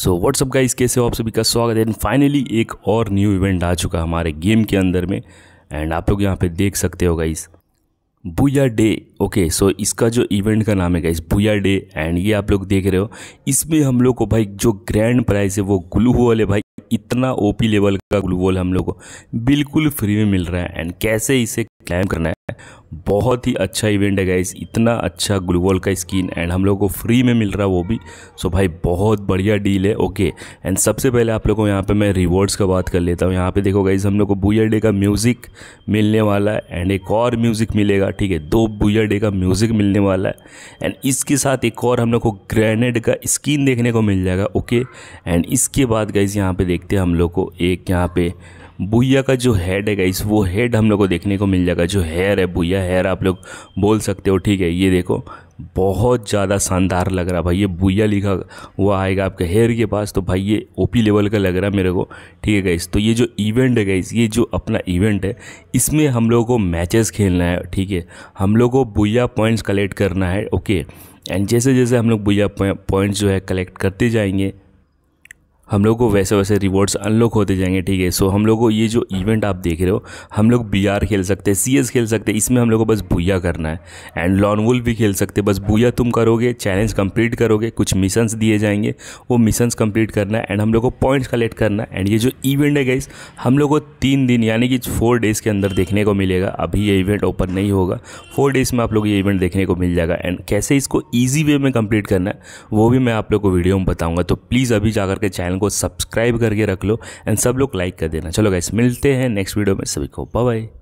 so what's up इस कैसे हो आप सभी का स्वागत है एंड फाइनली एक और न्यू इवेंट आ चुका हमारे गेम के अंदर में एंड आप लोग यहाँ पे देख सकते हो guys Booyah day okay so इसका जो इवेंट का नाम है गाइस बुया डे एंड ये आप लोग देख रहे हो इसमें हम लोग को भाई जो ग्रैंड प्राइस है वो ग्लू होल है भाई इतना ओपी लेवल का ग्लू होल हम लोग को बिल्कुल फ्री में मिल रहा है एंड कैसे इसे क्लाइम करना है बहुत ही अच्छा इवेंट है गाइस इतना अच्छा ग्लूवॉल का स्किन एंड हम लोगों को फ्री में मिल रहा वो भी सो भाई बहुत बढ़िया डील है ओके एंड सबसे पहले आप लोगों को यहाँ पे मैं रिवॉर्ड्स का बात कर लेता हूँ यहाँ पे देखो गाइस हम लोग को बुयर डे का म्यूज़िक मिलने वाला है एंड एक और म्यूज़िक मिलेगा ठीक है दो बुयर डे का म्यूज़िक मिलने वाला है एंड इसके साथ एक और हम लोग को ग्रेनेड का स्किन देखने को मिल जाएगा ओके एंड इसके बाद गाइज यहाँ पर देखते हैं हम लोग को एक यहाँ पर बुया का जो हेड है गाइस वो हेड हम लोग को देखने को मिल जाएगा जो हेयर है बुया हेयर आप लोग बोल सकते हो ठीक है ये देखो बहुत ज़्यादा शानदार लग रहा भाई ये बुया लिखा हुआ आएगा आपके हेयर के पास तो भाई ये ओपी लेवल का लग रहा है मेरे को ठीक है गाइस तो ये जो इवेंट है गाइस ये जो अपना इवेंट है इसमें हम लोगों को मैचेस खेलना है ठीक है हम लोग को बुया पॉइंट्स कलेक्ट करना है ओके एंड जैसे जैसे हम लोग बुया पॉइंट्स जो है कलेक्ट करते जाएंगे हम लोग को वैसे वैसे रिवॉर्ड्स अनलॉक होते जाएंगे ठीक है सो हम लोग को ये जो इवेंट आप देख रहे हो हम लोग बी आर खेल सकते हैं सी एस खेल सकते हैं इसमें हम लोग को बस भूया करना है एंड लॉन वुल भी खेल सकते हैं बस भूया तुम करोगे चैलेंज कंप्लीट करोगे कुछ मिशंस दिए जाएंगे वो मिशंस कंप्लीट करना है एंड हम लोग को पॉइंट्स कलेक्ट करना है एंड ये जो इवेंट है गाइस हम लोग को तीन दिन यानी कि फोर डेज़ के अंदर देखने को मिलेगा अभी ये इवेंट ओपन नहीं होगा फोर डेज़ में आप लोग ये इवेंट देखने को मिल जाएगा एंड कैसे इसको ईजी वे में कम्प्लीट करना है वो भी मैं आप लोग को वीडियो में बताऊँगा तो प्लीज़ अभी जाकर के चैनल चैनल को सब्सक्राइब करके रख लो एंड सब लोग लाइक कर देना चलो गाइस मिलते हैं नेक्स्ट वीडियो में सभी को बाय